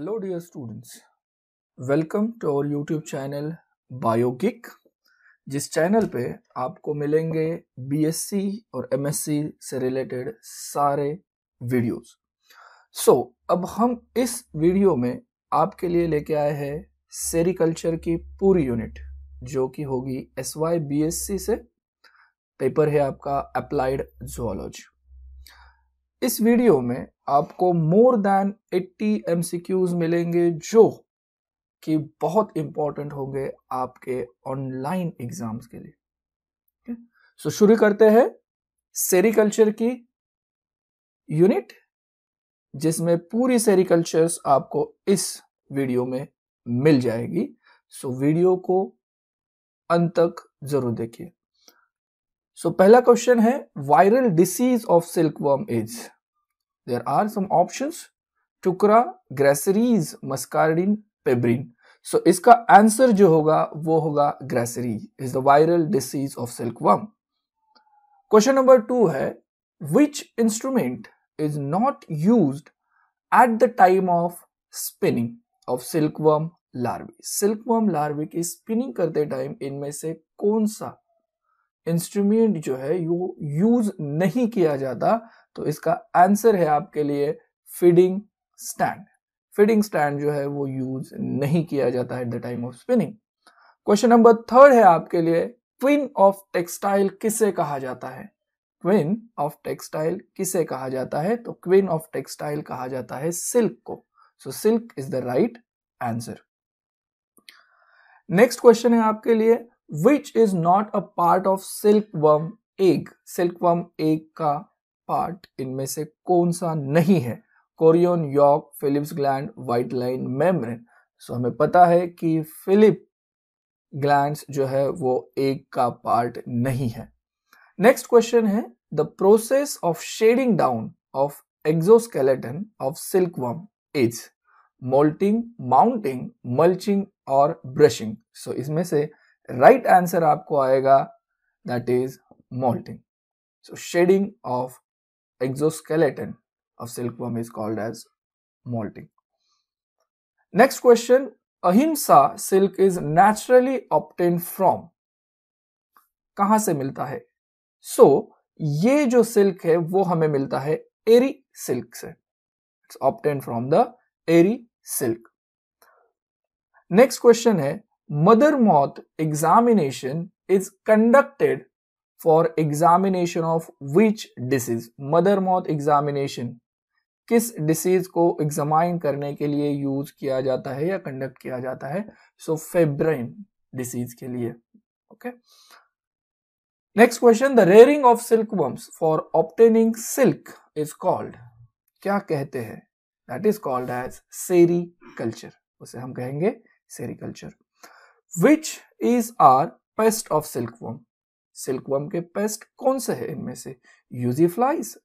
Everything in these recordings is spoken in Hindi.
Hello dear students welcome to our YouTube channel बायोगिक जिस चैनल पे आपको मिलेंगे बीएससी और एमएससी से रिलेटेड सारे वीडियोस। सो so, अब हम इस वीडियो में आपके लिए लेके आए हैं सेरिकल्चर की पूरी यूनिट जो कि होगी S Y B S C से पेपर है आपका अप्लाइड जोलॉजी इस वीडियो में आपको मोर देन 80 एम मिलेंगे जो कि बहुत इंपॉर्टेंट होंगे आपके ऑनलाइन एग्जाम्स के लिए सो so, शुरू करते हैं सेरिकल्चर की यूनिट जिसमें पूरी सेरिकल्चर्स आपको इस वीडियो में मिल जाएगी सो so, वीडियो को अंत तक जरूर देखिए सो so, पहला क्वेश्चन है viral disease of silkworm is there are some option tukra grasseries muscardine pebrine so so, इसका आंसर जो होगा वो होगा grasserie is the viral disease of silkworm question number two है which instrument is not use at the time of spinning of silkworm larvae silkworm larvae की स्पिनिंग करते टाइम इनमें से कौन सा इंस्ट्रूमेंट जो है वो यूज नहीं किया जाता तो इसका आंसर है आपके लिए फीडिंग स्टैंड फीडिंग स्टैंड जो है वो यूज नहीं किया जाता है at the time of spinning question number third है आपके लिए क्वीन ऑफ टेक्सटाइल किसे कहा जाता है क्विन ऑफ टेक्सटाइल किसे कहा जाता है तो क्विन ऑफ टेक्सटाइल कहा जाता है सिल्क को so silk is the right answer next question है आपके लिए which is not a part of silkworm egg silkworm egg का पार्ट इनमें से कौन सा नहीं है chorion yolk Phillips gland vitelline membrane so हमें पता है कि फिलिप ग्लैंड जो है वो एग का पार्ट नहीं है नेक्स्ट क्वेश्चन है the process of shedding down of exoskeleton of silkworm is moulting mounting mulching और ब्रशिंग सो इसमें से राइट आंसर आपको आएगा that is moulting so shedding of exoskeleton of silkworm is called as moulting next question ahimsa silk is naturally obtain from कहां से मिलता है सो so, ये जो सिल्क है वो हमें मिलता है एरी सिल्क से it's obtain from the eri silk next question है mother moth examination is conducted for examination of which disease mother moth examination किस डिसीज को एग्जामाइन करने के लिए यूज किया जाता है या कंडक्ट किया जाता है सो फेब्राइन डिसीज के लिए okay next question the rearing of silk worms for obtaining silk is called क्या कहते हैं that is called as sericulture उसे हम कहेंगे sericulture which is are pest of silkworm silkworm के पेस्ट कौन से है इनमें से uzi flies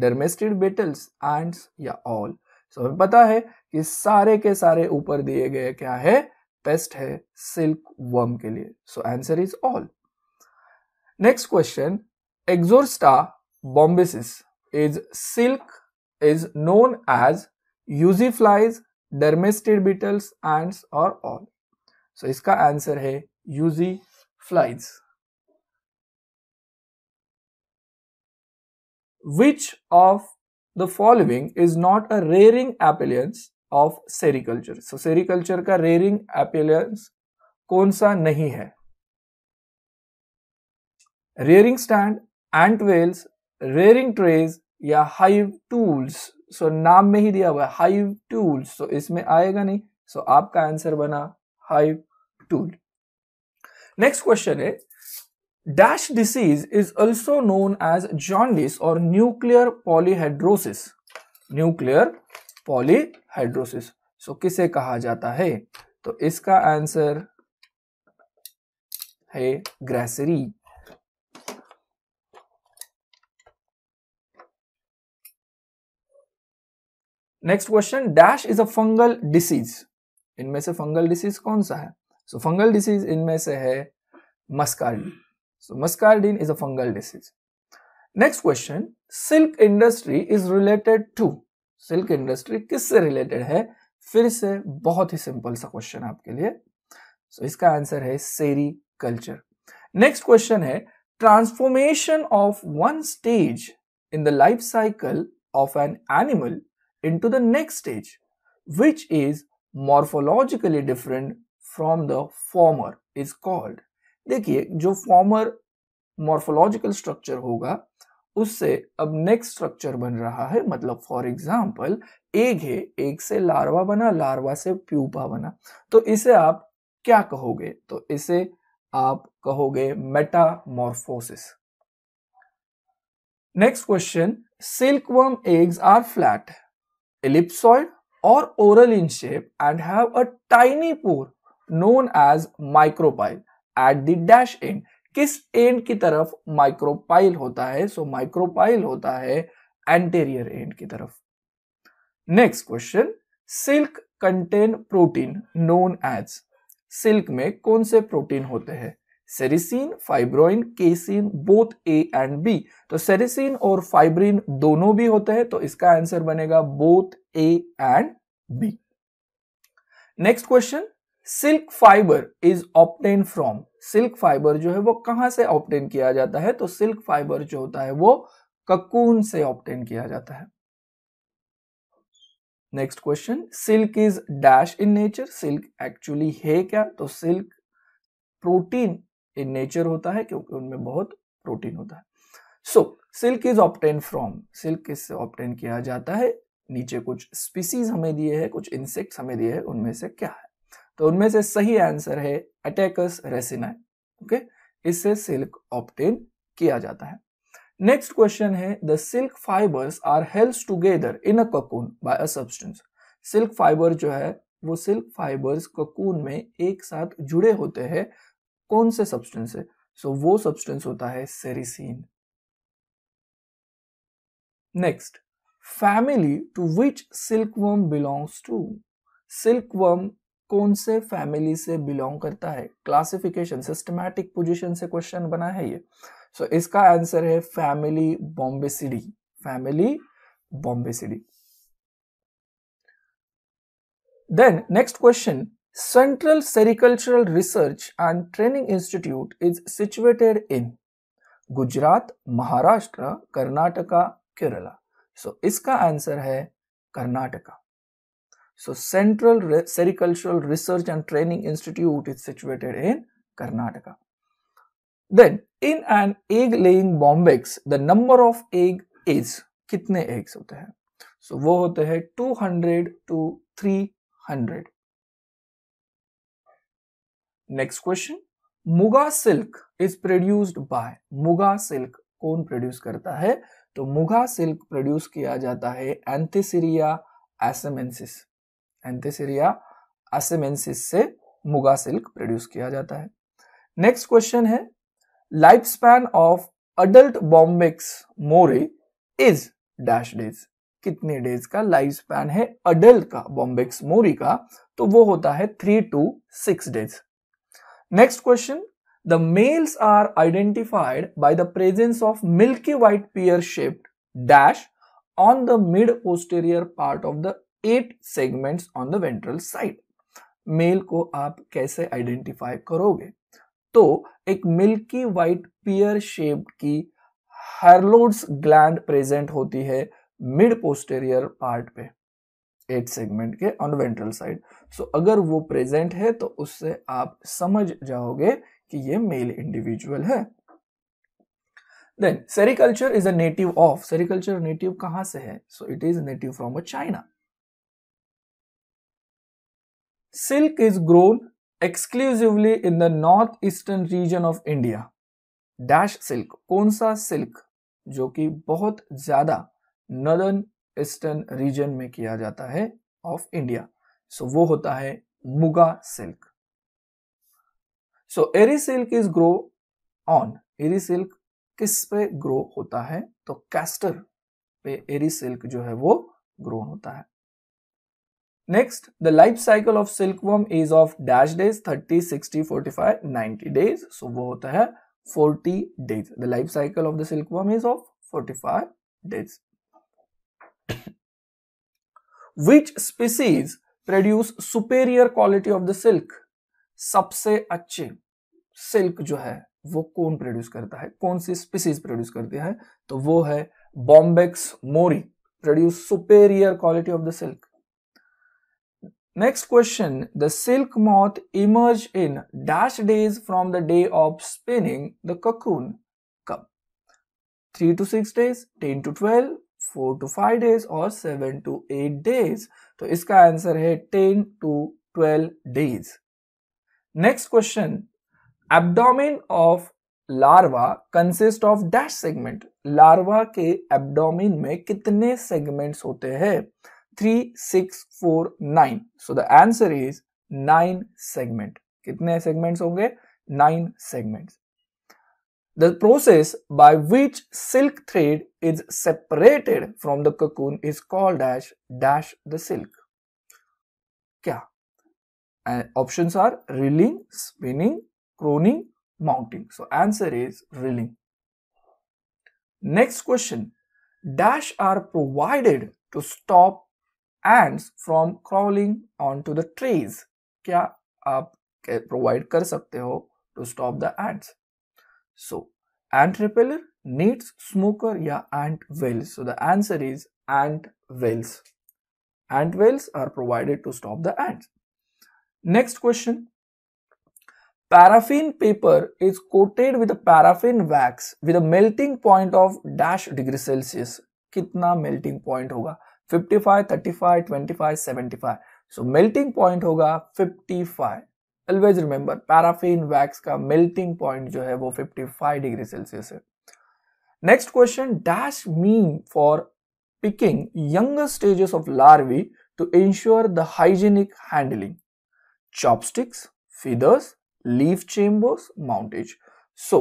dermestid beetles and या ऑल सो हमें पता है कि सारे के सारे ऊपर दिए गए क्या है पेस्ट है सिल्क वर्म के लिए so answer is all next question exorista bombycis is silk is known as uzi flies dermestid beetles and और ऑल सो इसका आंसर है uzi flies which of the following is not a rearing appliances of sericulture so sericulture का रेयरिंग एपेलियंस कौन सा नहीं है rearing stand antwells rearing trays या हाइव टूल्स सो नाम में ही दिया हुआ है हाइव टूल्स सो इसमें आएगा नहीं सो so, आपका आंसर बना hive tool. Next question is Dash disease is also known as jaundice or nuclear polyhedrosis. Nuclear polyhedrosis. So किसे कहा जाता है तो इसका आंसर है grasserie next question dash is a fungal disease इनमें से फंगल डिसीज कौन सा है सो फंगल डिसीज इनमें से है muscardine so muscardine is a fungal disease next question silk industry is related to silk industry किससे रिलेटेड है फिर से बहुत ही सिंपल सा क्वेश्चन आपके लिए सो so, इसका आंसर है सेरी कल्चर नेक्स्ट क्वेश्चन है transformation of one stage in the life cycle of an animal into the next stage which is morphologically different from the former is called देखिए जो फॉर्मर मॉर्फोलॉजिकल स्ट्रक्चर होगा उससे अब नेक्स्ट स्ट्रक्चर बन रहा है मतलब फॉर एग्जाम्पल एग है एग से लार्वा बना लार्वा से प्यूपा बना तो इसे आप क्या कहोगे तो इसे आप कहोगे metamorphosis next question silkworm eggs are flat ellipsoid or oral in shape and have a tiny pore known as micropyle at the dash end. किस एंड की तरफ माइक्रोपाइल होता है सो so, माइक्रोपाइल होता है एंटेरियर एंड की तरफ next question silk contain protein known as silk में कौन से प्रोटीन होते हैं sericin fibroin casein both A and B तो सेरिसिन और फाइब्रिन दोनों भी होते हैं तो इसका आंसर बनेगा both A and B next question silk fibre is obtain from silk fibre जो है वो कहां से ऑप्टेन किया जाता है तो सिल्क फाइबर जो होता है वो ककून से ऑप्टेन किया जाता है next question silk is dash in nature silk actually है क्या तो सिल्क प्रोटीन इन नेचर होता है क्योंकि उनमें बहुत प्रोटीन होता है so silk is obtain from silk किस ऑप्टेन किया जाता है नीचे कुछ स्पीसीज हमें दिए हैं कुछ इंसेक्ट्स हमें दिए हैं उनमें से क्या है तो उनमें से सही आंसर है अटैकस रेसिनाई ओके इससे सिल्क ऑप्टेन किया जाता है नेक्स्ट क्वेश्चन है the silk fibres are help together in a cocoon by a substance silk fibre जो है वो सिल्क फाइबर्स ककून में एक साथ जुड़े होते हैं कौन से सब्सटेंस है सो so, वो सब्सटेंस होता है sericin next family to which silkworm belongs to silkworm कौन से फैमिली से बिलोंग करता है क्लासिफिकेशन सिस्टमैटिक पोजीशन से क्वेश्चन बना है ये सो so, इसका आंसर है family bombycidae family bombycidae then next question Central Sericultural Research and Training Institute is situated in Gujarat, Maharashtra, Karnataka, Kerala. So इसका आंसर है Karnataka So Central Re Sericultural Research and Training Institute is situated in Karnataka. Then in an egg laying bombex the number of egg is कितने eggs होते हैं? So वो होते हैं 200 to 300. Next question muga silk is produced by muga silk कौन प्रोड्यूस करता है तो मुगा सिल्क प्रोड्यूस किया जाता है एंथेसिरिया एसेमेंसिस एंथेसिरिया एसेमेंसिस से मुगा सिल्क प्रोड्यूस किया जाता है नेक्स्ट क्वेश्चन है life span of adult bombyx mori is dash days कितने डेज का लाइफ स्पैन है अडल्ट का बॉम्बेक्स मोरी का तो वो होता है three to six days Next question. The males are identified by the presence of milky white pear-shaped dash on the mid-posterior part of the eight segments on the ventral side. Male को आप कैसे आइडेंटिफाई करोगे तो एक मिल्की वाइट पियर शेप की हर्लोड्स ग्लैंड प्रेजेंट होती है मिड पोस्टेरियर पार्ट पे एट सेगमेंट के ऑन वेंट्रल साइड सो अगर वो प्रेजेंट है तो उससे आप समझ जाओगे कि ये मेल इंडिविजुअल है then sericulture is a native of sericulture native कहां से है so it is native from a China silk is grown exclusively in the north eastern region of India dash silk कौन सा सिल्क जो कि बहुत ज्यादा नदर्न ईस्टर्न रीजन में किया जाता है ऑफ इंडिया सो वो होता है muga silk so eri silk is grow on eri silk किस पे ग्रो होता है तो कैस्टर पे एरी सिल्क जो है वो ग्रो होता है next the life cycle of worm is of dash days 30 60 45 90 days so वो होता है 40 days the life cycle of the worm is of 45 days which species produce superior quality of the silk सबसे अच्छे सिल्क जो है वो कौन प्रोड्यूस करता है कौन सी स्पीसीज प्रोड्यूस करती है तो वो है Bombyx mori produce superior quality of the silk next question the silk moth emerge in dash days from the day of spinning the cocoon कब three to six days ten to twelve four to five days और सेवन टू एट डेज तो इसका आंसर है ten to twelve days next question abdomen of larva consist of dash segment larva के एब्डोमिन में कितने सेगमेंट्स होते हैं three six four nine so the answer is nine segment कितने सेगमेंट्स होंगे nine segments The process by which silk thread is separated from the cocoon is called as dash the silk. Kya? And options are reeling, spinning, croning, mounting. So answer is reeling. Next question. Dash are provided to stop ants from crawling onto the trees. क्या आप provide कर सकते हो to stop the ants? So ant repeller needs smoker yeah ant wells. So the answer is ant wells. Ant wells are provided to stop the ants. Next question. Paraffin paper is coated with a paraffin wax with a melting point of dash degree Celsius. Kitna melting point hoga? 55, 35, 25, 75. So melting point hoga 55. Always remember paraffin wax का मेल्टिंग पॉइंट जो है वो 55 डिग्री सेल्सियस है next question dash mean for picking young stages of larvae to ensure the hygienic handling chopsticks feathers leaf chambers mountage so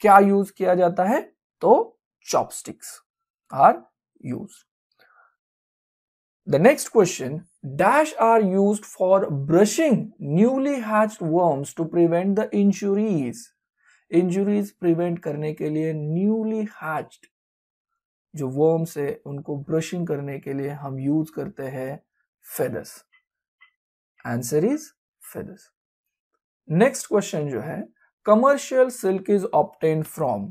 क्या यूज किया जाता है तो chopsticks are used The next question, dash are used for brushing newly hatched worms to prevent the injuries. Injuries prevent करने के लिए न्यूली हैच्ड जो वर्म्स है उनको ब्रशिंग करने के लिए हम यूज करते हैं feathers answer is feathers next question जो है commercial silk is obtain from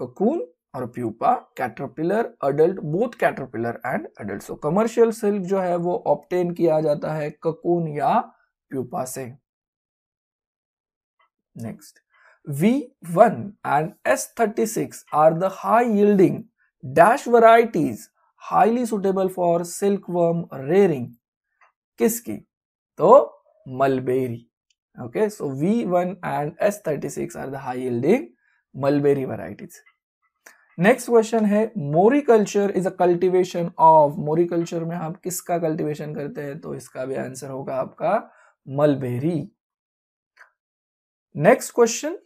cocoon और pupa caterpillar adult both caterpillar and adult so commercial silk जो है वो ऑप्टेन किया जाता है ककून या प्यूपा से next V and S are the high yielding dash varieties highly suitable for silk worm rearing किसकी तो mulberry okay so V one and S thirty six are the high yielding mulberry varieties next question है moriculture is a cultivation of moriculture में आप किसका कल्टिवेशन करते हैं तो इसका भी आंसर होगा आपका mulberry next question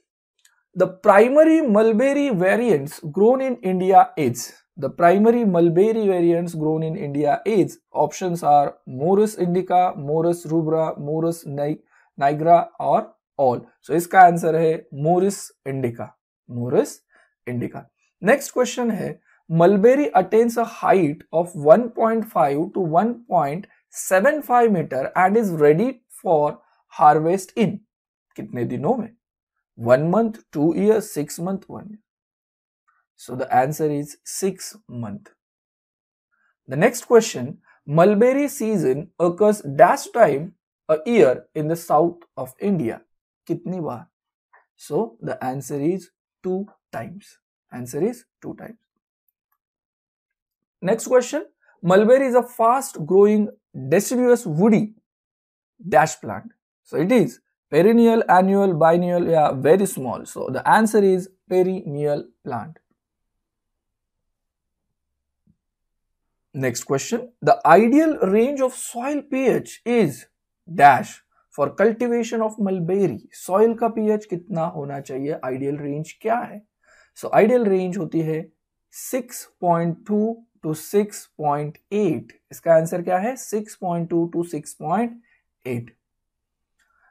the primary mulberry variants grown in India is the primary mulberry variants grown in India is option are Morus indica Morus rubra Morus nigra और ऑल सो इसका आंसर है Morus indica Morus indica Next question is Mulberry attains a height of 1.5 to 1.75 meter and is ready for harvest in. Kitne dino mein? One month, two years, six months, one So the answer is six month. The next question Mulberry season occurs dash time a year in the south of India. Kitni baar? So the answer is two times. Answer is 2 times. Next question. Mulberry is a fast growing deciduous woody dash plant. So it is perennial, annual, biennial, yeah, very small. So the answer is perennial plant. Next question. The ideal range of soil pH is dash for cultivation of mulberry. Soil का pH कितना होना चाहिए? Ideal range क्या है? सो आइडियल रेंज होती है 6.2 टू 6.8 इसका आंसर क्या है 6.2 to 6.8 point eight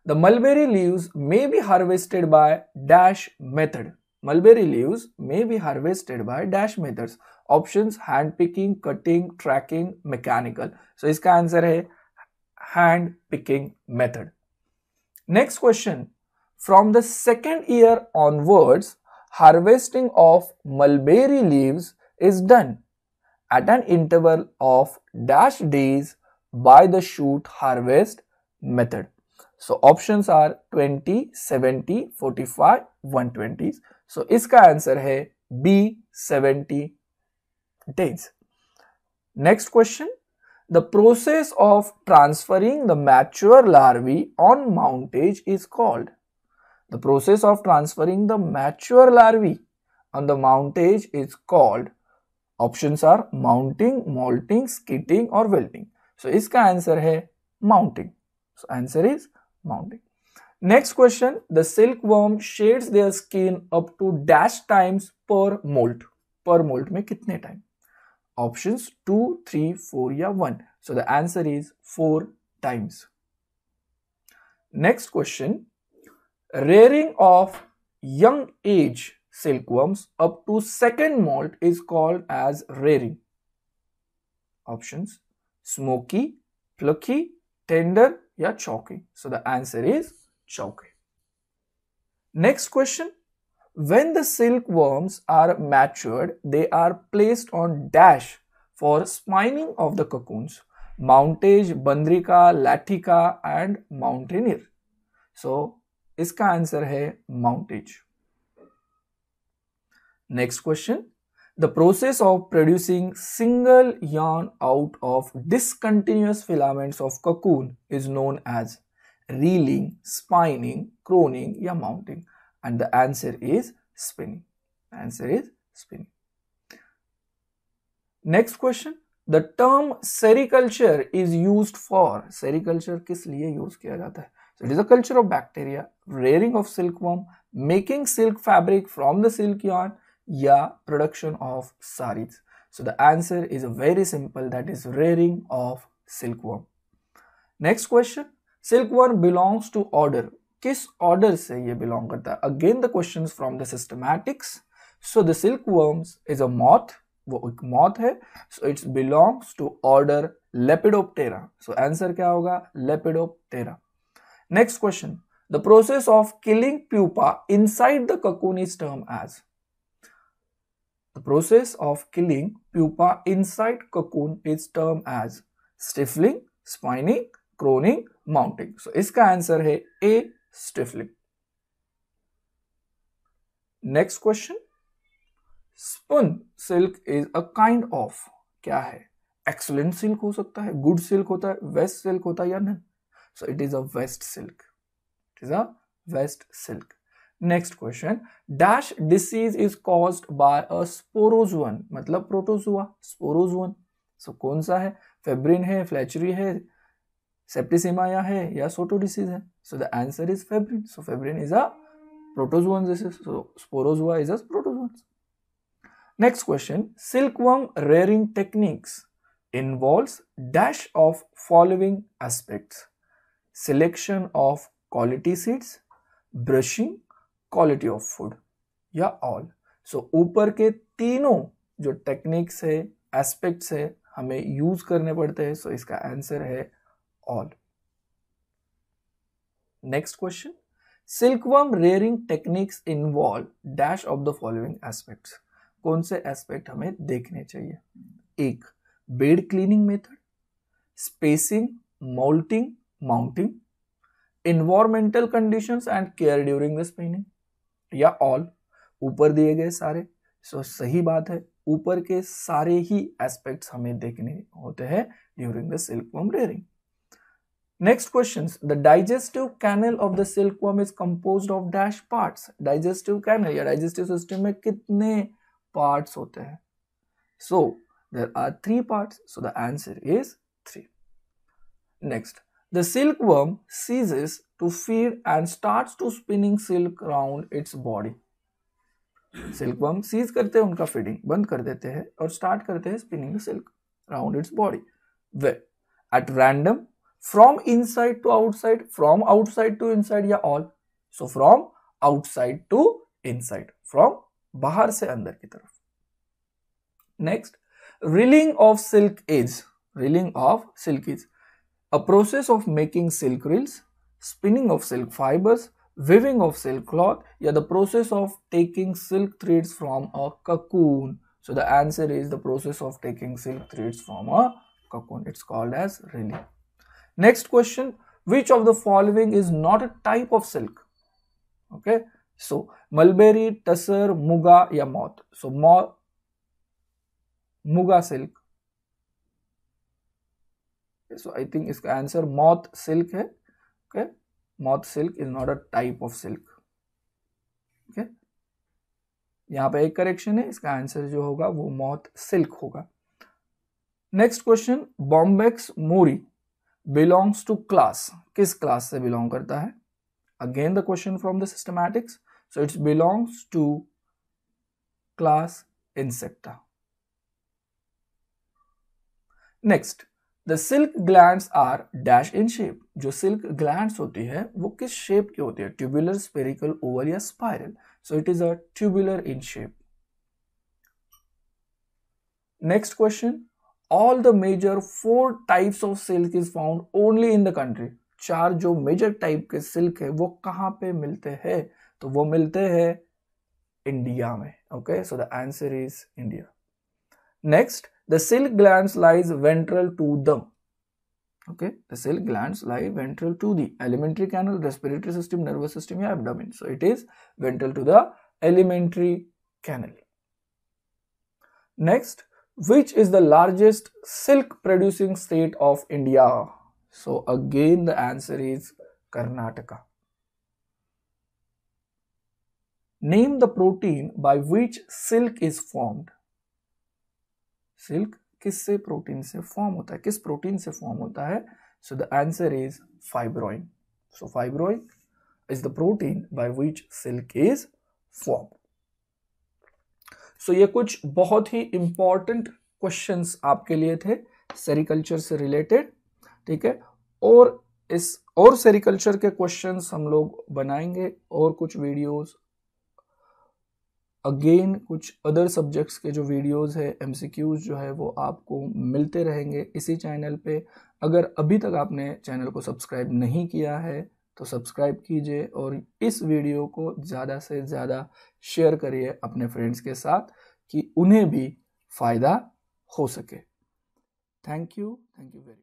the mulberry leave may be harvested by dash method mulberry leave may be harvested by dash methods options hand picking cutting tracking mechanical so इसका आंसर है hand picking method next question from the second year onwards harvesting of mulberry leaves is done at an interval of dash days by the shoot harvest method. So options are 20, 70, 45, 120s. So इसका answer B, 70 days. Next question. The process of transferring the mature larvae on mountage is called the process of transferring the mature larvae on the mountage is called options are mounting, molting, skitting or welting. So, this answer is mounting. So, answer is mounting. Next question, the silkworm sheds their skin up to dash times per molt. Per molt mein kitne time? Options two, three, four, 3, ya 1. So, the answer is 4 times. Next question, Rearing of young age silkworms up to second molt is called as rearing. Options smoky, plucky, tender, yeah, chalky. So the answer is chalky. Next question. When the silkworms are matured, they are placed on dash for spinning of the cocoons. Mountage, Bandrika, latika, and Mountaineer. So इसका आंसर है mountage next question the process of producing single yarn out of discontinuous filaments of cocoon is known as reeling spinning crowning या mounting and the answer is spinning answer is spinning next question the term sericulture is use for sericulture किस लिए यूज किया जाता है So it is a culture of bacteria, rearing of silkworm, making silk fabric from the silk yarn, yeah, production of saris. So the answer is very simple that is rearing of silkworm. Next question, silkworm belongs to order. किस order ye belong karta? Again the questions from the systematics. So the silkworms is a moth, वो एक moth है. So it belongs to order Lepidoptera. So answer क्या होगा Lepidoptera. Next question. The process of killing pupa inside the cocoon is termed as. The process of killing pupa inside cocoon is termed as stifling, spining, crowning mounting so इसका आंसर है A stifling next question spun silk is a kind of क्या है एक्सलेंट सिल्क हो सकता है गुड सिल्क होता है वेस्ट सिल्क होता है या नहीं so it is a vest silk it is a vest silk next question dash disease is caused by a sporozoan मतलब प्रोटोजुआ स्पोरोजोन सो कौन सा है फेब्रिन है फ्लैचरी है सेप्टिसिमाया है या सोटो डिसीज है so the answer is pebrine so pebrine is a protozoan this is sporozoa is a protozoan next question silkworm rearing techniques involves dash of following aspects selection of quality seeds brushing quality of food या ऑल सो ऊपर के तीनों जो टेक्निक्स है एस्पेक्ट्स है हमें यूज करने पड़ते हैं सो so इसका आंसर है all next question silkworm rearing techniques involve dash of the following aspects कौन से एस्पेक्ट हमें देखने चाहिए एक bed cleaning method spacing moulting mounting environmental condition and care during the spinning या ऑल ऊपर दिए गए सारे सो so, सही बात है ऊपर के सारे ही एस्पेक्ट्स हमें देखने होते हैं during the silk silkworm rearing next question the digestive canal of the silk silkworm is compose of dash part digestive canal या डाइजेस्टिव सिस्टम में कितने पार्ट होते हैं so there are three part so the answer is three next The silkworm ceases to feed and starts to spinning silk round its body. silkworm cease करते हैं उनका फीडिंग बंद कर देते हैं और स्टार्ट करते हैं spinning silk round its body way at random from side to outside from outside to inside या all also from outside to inside from बाहर से अंदर की तरफ next reeling of silk is reeling of silk is A process of making silk reels, spinning of silk fibers, weaving of silk cloth, yeah, the process of taking silk threads from a cocoon. So the answer is the process of taking silk threads from a cocoon. It's called as reeling. Next question, which of the following is not a type of silk? Okay, so mulberry, tussar, muga, yeah, moth. So moth, muga silk so I think इसका आंसर मौत सिल्क है okay moth silk is not a type of silk okay यहाँ पे एक करेक्शन है इसका आंसर जो होगा वो मौत सिल्क होगा next question Bombyx mori belongs to class किस क्लास से बिलोंग करता है again the question from the systematics so its belongs to class Insecta next the silk gland are dash in shape जो सिल्क ग्लैंड होती है वो किस शेप की होती है ट्यूबुलर स्पेरिकल ओवर या spiral so it is a tubular in shape next question all the major four types of silk is found only in the country चार जो मेजर टाइप के सिल्क है वो कहां पे मिलते हैं तो वो मिलते हैं इंडिया में okay so the answer is India next The silk glands lies ventral to the okay the silk glands lie ventral to the alimentary canal respiratory system nervous system your abdomen so it is ventral to the alimentary canal next which is the largest silk producing state of india so again the answer is karnataka name the protein by which silk is formed silk किससे प्रोटीन से फॉर्म होता है किस प्रोटीन से फॉर्म होता है so the answer is fibroin so fibroin is the protein by which silk is form so ये कुछ बहुत ही इंपॉर्टेंट क्वेश्चंस आपके लिए थे सेरिकल्चर से रिलेटेड ठीक है और इस और सेरिकल्चर के क्वेश्चंस हम लोग बनाएंगे और कुछ वीडियोस अगेन कुछ अदर सब्जेक्ट्स के जो वीडियोस है एम जो है वो आपको मिलते रहेंगे इसी चैनल पे अगर अभी तक आपने चैनल को सब्सक्राइब नहीं किया है तो सब्सक्राइब कीजिए और इस वीडियो को ज़्यादा से ज़्यादा शेयर करिए अपने फ्रेंड्स के साथ कि उन्हें भी फ़ायदा हो सके thank you thank you very